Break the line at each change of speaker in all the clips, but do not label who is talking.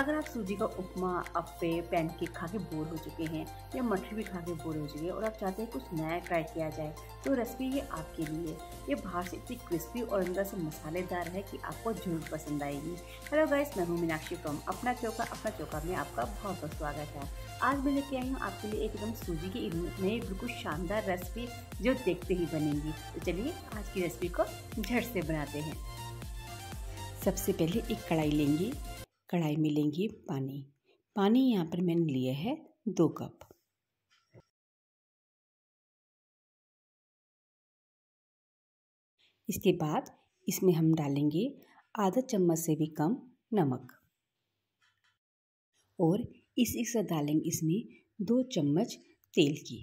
अगर आप सूजी का उपमा अप्पे पैनकेक खा के बोर हो चुके हैं या मठरी भी खा के बोर हो चुके हैं और आप चाहते हैं कुछ नया ट्राई किया जाए तो रेसिपी ये आपके लिए ये बाहर से इतनी क्रिस्पी और अंदर से मसालेदार है कि आपको जरूर पसंद आएगी हेलो गाइस मैं हूँ मीनाक्षी फ्रॉम अपना चौका अपना चौका में आपका बहुत बहुत स्वागत है आज मैं लेके आई हूँ आपके लिए एकदम सूजी की नई बिल्कुल शानदार रेसिपी जो देखते ही बनेंगी तो चलिए आज की रेसिपी को झट से बनाते हैं सबसे पहले एक कढ़ाई लेंगे कढ़ाई में लेंगे पानी पानी यहाँ पर मैंने लिया है दो कप इसके बाद इसमें हम डालेंगे आधा चम्मच से भी कम नमक और इस एक साथ डालेंगे इसमें दो चम्मच तेल की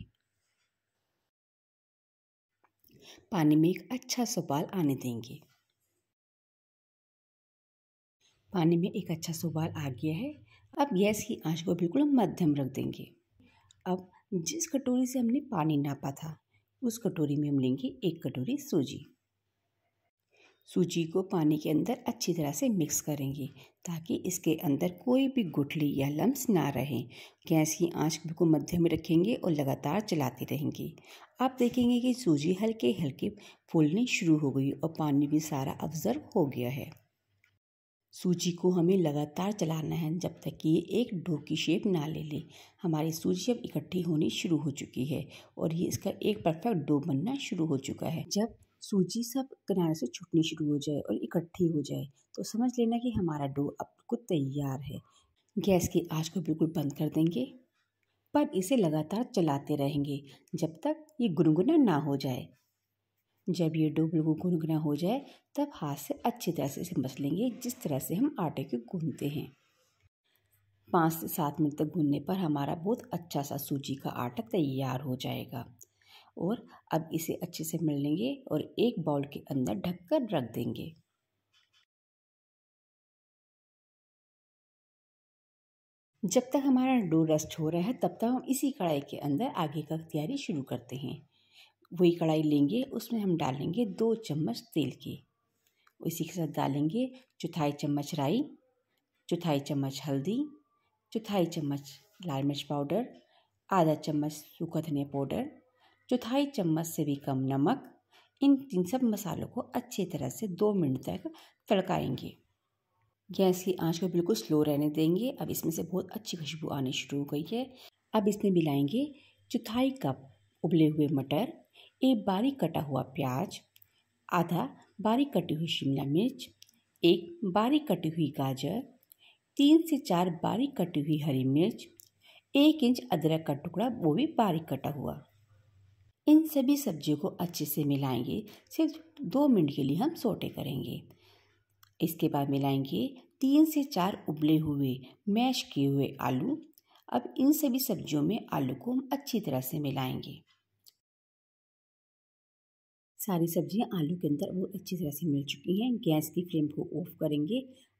पानी में एक अच्छा सपाल आने देंगे पानी में एक अच्छा सोबाल आ गया है अब गैस की आंच को बिल्कुल हम मध्यम रख देंगे अब जिस कटोरी से हमने पानी नापा था उस कटोरी में हम लेंगे एक कटोरी सूजी सूजी को पानी के अंदर अच्छी तरह से मिक्स करेंगे ताकि इसके अंदर कोई भी गुठली या लम्स ना रहें गैस की आंच बिल्कुल मध्यम में रखेंगे और लगातार चलाते रहेंगे आप देखेंगे कि सूजी हल्के हल्के फूलनी शुरू हो गई और पानी भी सारा ऑब्जर्व हो गया है सूजी को हमें लगातार चलाना है जब तक कि ये एक डो की शेप ना ले ले हमारी सूजी अब इकट्ठी होनी शुरू हो चुकी है और ये इसका एक परफेक्ट डो बनना शुरू हो चुका है जब सूजी सब किनारे से छूटनी शुरू हो जाए और इकट्ठी हो जाए तो समझ लेना कि हमारा डो अब कुछ तैयार है गैस की आँच को बिल्कुल बंद कर देंगे पर इसे लगातार चलाते रहेंगे जब तक ये गुनगुना ना हो जाए जब ये डो बिल्कुल गुनगुना हो जाए तब हाथ से अच्छी तरह से इसे मस लेंगे जिस तरह से हम आटे को गूनते हैं पाँच से सात मिनट तक गूनने पर हमारा बहुत अच्छा सा सूजी का आटा तैयार हो जाएगा और अब इसे अच्छे से मिल लेंगे और एक बाउल के अंदर ढककर रख देंगे जब तक हमारा डो रेस्ट हो रहा है तब तक हम इसी कढ़ाई के अंदर आगे का तैयारी शुरू करते हैं वही कढ़ाई लेंगे उसमें हम डालेंगे दो चम्मच तेल के इसी के साथ डालेंगे चौथाई चम्मच राई चौथाई चम्मच हल्दी चौथाई चम्मच लाल मिर्च पाउडर आधा चम्मच सूखा धनिया पाउडर चौथाई चम्मच से भी कम नमक इन तीन सब मसालों को अच्छी तरह से दो मिनट तक तड़काएंगे गैस की आंच को बिल्कुल स्लो रहने देंगे अब इसमें से बहुत अच्छी खुशबू आनी शुरू हो गई है अब इसमें मिलाएंगे चौथाई कप उबले हुए मटर एक बारीक कटा हुआ प्याज आधा बारीक कटी हुई शिमला मिर्च एक बारीक कटी हुई गाजर तीन से चार बारीक कटी हुई हरी मिर्च एक इंच अदरक का टुकड़ा वो भी बारीक कटा हुआ इन सभी सब्जियों को अच्छे से मिलाएंगे सिर्फ दो मिनट के लिए हम सोटे करेंगे इसके बाद मिलाएंगे तीन से चार उबले हुए मैश किए हुए आलू अब इन सभी सब्जियों में आलू को हम अच्छी तरह से मिलाएंगे सारी सब्जियां आलू के अंदर वो अच्छी तरह से मिल चुकी हैं गैस की फ्लेम को ऑफ करेंगे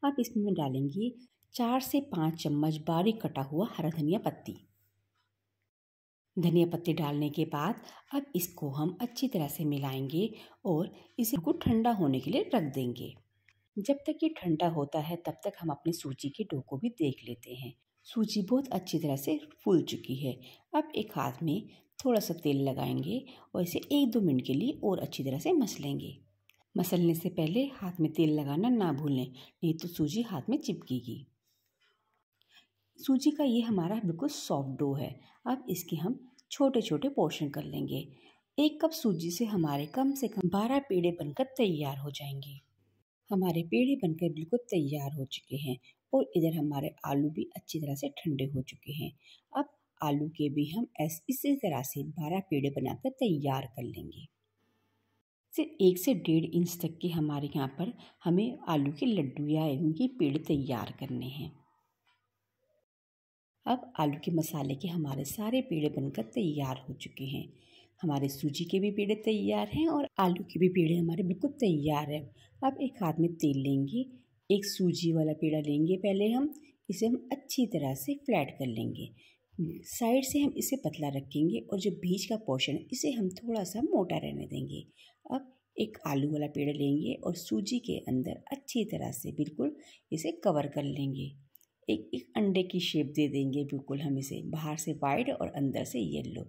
अब इसमें डालेंगे चार से पाँच चम्मच बारीक कटा हुआ हरा धनिया पत्ती धनिया पत्ती डालने के बाद अब इसको हम अच्छी तरह से मिलाएंगे और इसे को ठंडा होने के लिए रख देंगे जब तक ये ठंडा होता है तब तक हम अपने सूजी के डो को भी देख लेते हैं सूजी बहुत अच्छी तरह से फूल चुकी है अब एक हाथ में थोड़ा सा तेल लगाएंगे और इसे एक दो मिनट के लिए और अच्छी तरह से मसलेंगे मसलने से पहले हाथ में तेल लगाना ना भूलें नहीं तो सूजी हाथ में चिपकेगी सूजी का ये हमारा बिल्कुल सॉफ्ट डो है अब इसके हम छोटे छोटे पोर्शन कर लेंगे एक कप सूजी से हमारे कम से कम बारह पेड़े बनकर तैयार हो जाएंगे हमारे पेड़े बनकर बिल्कुल तैयार हो चुके हैं और इधर हमारे आलू भी अच्छी तरह से ठंडे हो चुके हैं अब आलू के भी हम इसी तरह से बारह पेड़े बनाकर तैयार कर लेंगे सिर्फ एक से डेढ़ इंच तक के हमारे यहाँ पर हमें आलू के लड्डू या इनके पेड़ तैयार करने हैं अब आलू के मसाले के हमारे सारे पेड़े बनकर तैयार हो चुके हैं हमारे सूजी के भी पेड़े तैयार हैं और आलू के भी पेड़े हमारे बिल्कुल तैयार हैं अब एक हाथ में तेल लेंगे एक सूजी वाला पेड़ा लेंगे पहले हम इसे हम अच्छी तरह से फ्लैट कर लेंगे साइड से हम इसे पतला रखेंगे और जो बीज का पोर्शन है इसे हम थोड़ा सा मोटा रहने देंगे अब एक आलू वाला पेड़ लेंगे और सूजी के अंदर अच्छी तरह से बिल्कुल इसे कवर कर लेंगे एक एक अंडे की शेप दे देंगे बिल्कुल हम इसे बाहर से वाइट और अंदर से येलो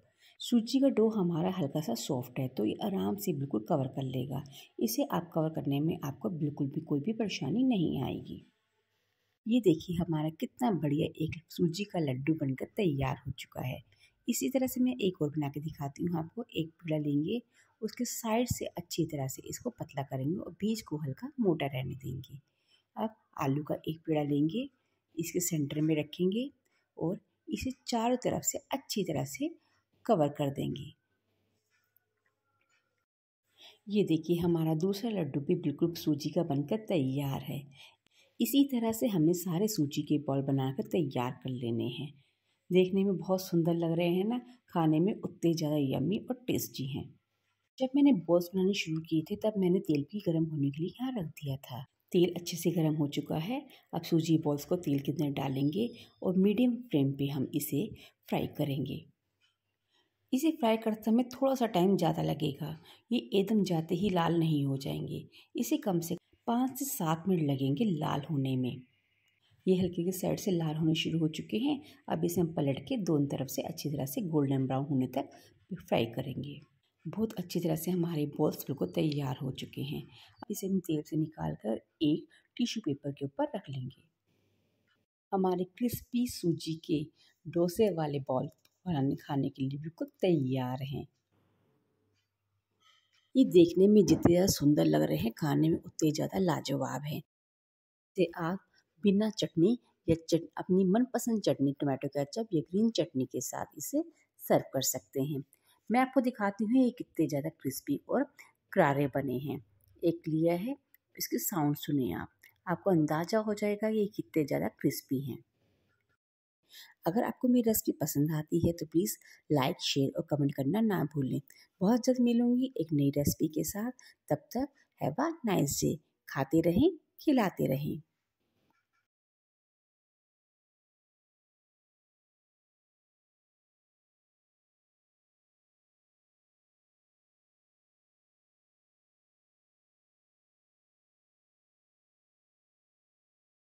सूजी का डो हमारा हल्का सा सॉफ्ट है तो ये आराम से बिल्कुल कवर कर लेगा इसे आप कवर करने में आपको बिल्कुल भी कोई भी परेशानी नहीं आएगी ये देखिए हमारा कितना बढ़िया एक सूजी का लड्डू बनकर तैयार हो चुका है इसी तरह से मैं एक और बना के दिखाती हूँ आपको एक पीला लेंगे उसके साइड से अच्छी तरह से इसको पतला करेंगे और बीज को हल्का मोटा रहने देंगे अब आलू का एक पीड़ा लेंगे इसके सेंटर में रखेंगे और इसे चारों तरफ से अच्छी तरह से कवर कर देंगे ये देखिए हमारा दूसरा लड्डू भी बिल्कुल सूजी का बनकर तैयार है इसी तरह से हमने सारे सूजी के बॉल बनाकर तैयार कर लेने हैं देखने में बहुत सुंदर लग रहे हैं ना खाने में उतने ज़्यादा यम्मी और टेस्टी हैं जब मैंने बॉल्स बनाने शुरू किए थे तब मैंने तेल भी गर्म होने के लिए यहाँ रख दिया था तेल अच्छे से गर्म हो चुका है अब सूजी बॉल्स को तेल के अंदर डालेंगे और मीडियम फ्लेम पे हम इसे फ्राई करेंगे इसे फ्राई करते समय थोड़ा सा टाइम ज़्यादा लगेगा ये एकदम जाते ही लाल नहीं हो जाएंगे इसे कम से पाँच से सात मिनट लगेंगे लाल होने में ये हल्के के साइड से लाल होने शुरू हो चुके हैं अब इसे हम पलट के दोनों तरफ से अच्छी तरह से गोल्डन ब्राउन होने तक फ्राई करेंगे बहुत अच्छी तरह से हमारे बॉल्स बिल्कुल तैयार हो चुके हैं अब इसे हम तेल से निकाल कर एक टिश्यू पेपर के ऊपर रख लेंगे हमारे क्रिस्पी सूजी के डोसे वाले बॉल बनाने खाने के लिए बिल्कुल तैयार हैं ये देखने में जितने ज़्यादा सुंदर लग रहे हैं खाने में उतने ज़्यादा लाजवाब हैं तो आप बिना चटनी या चट अपनी मनपसंद चटनी टमाटो अचप या ग्रीन चटनी के साथ इसे सर्व कर सकते हैं मैं आपको दिखाती हूँ ये कितने ज़्यादा क्रिस्पी और करारे बने हैं एक लिया है इसके साउंड सुनिए आप आपको अंदाज़ा हो जाएगा ये कितने ज़्यादा क्रिस्पी हैं अगर आपको मेरी रेसिपी पसंद आती है तो प्लीज़ लाइक शेयर और कमेंट करना ना भूलें बहुत जल्द मिलूँगी एक नई रेसिपी के साथ तब तक है नाइस डे खाते रहें खिलाते रहें